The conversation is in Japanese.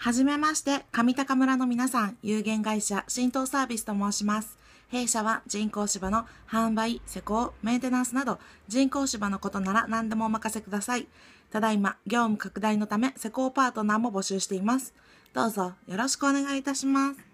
はじめまして、上高村の皆さん、有限会社、浸透サービスと申します。弊社は人工芝の販売、施工、メンテナンスなど、人工芝のことなら何でもお任せください。ただいま、業務拡大のため、施工パートナーも募集しています。どうぞよろしくお願いいたします。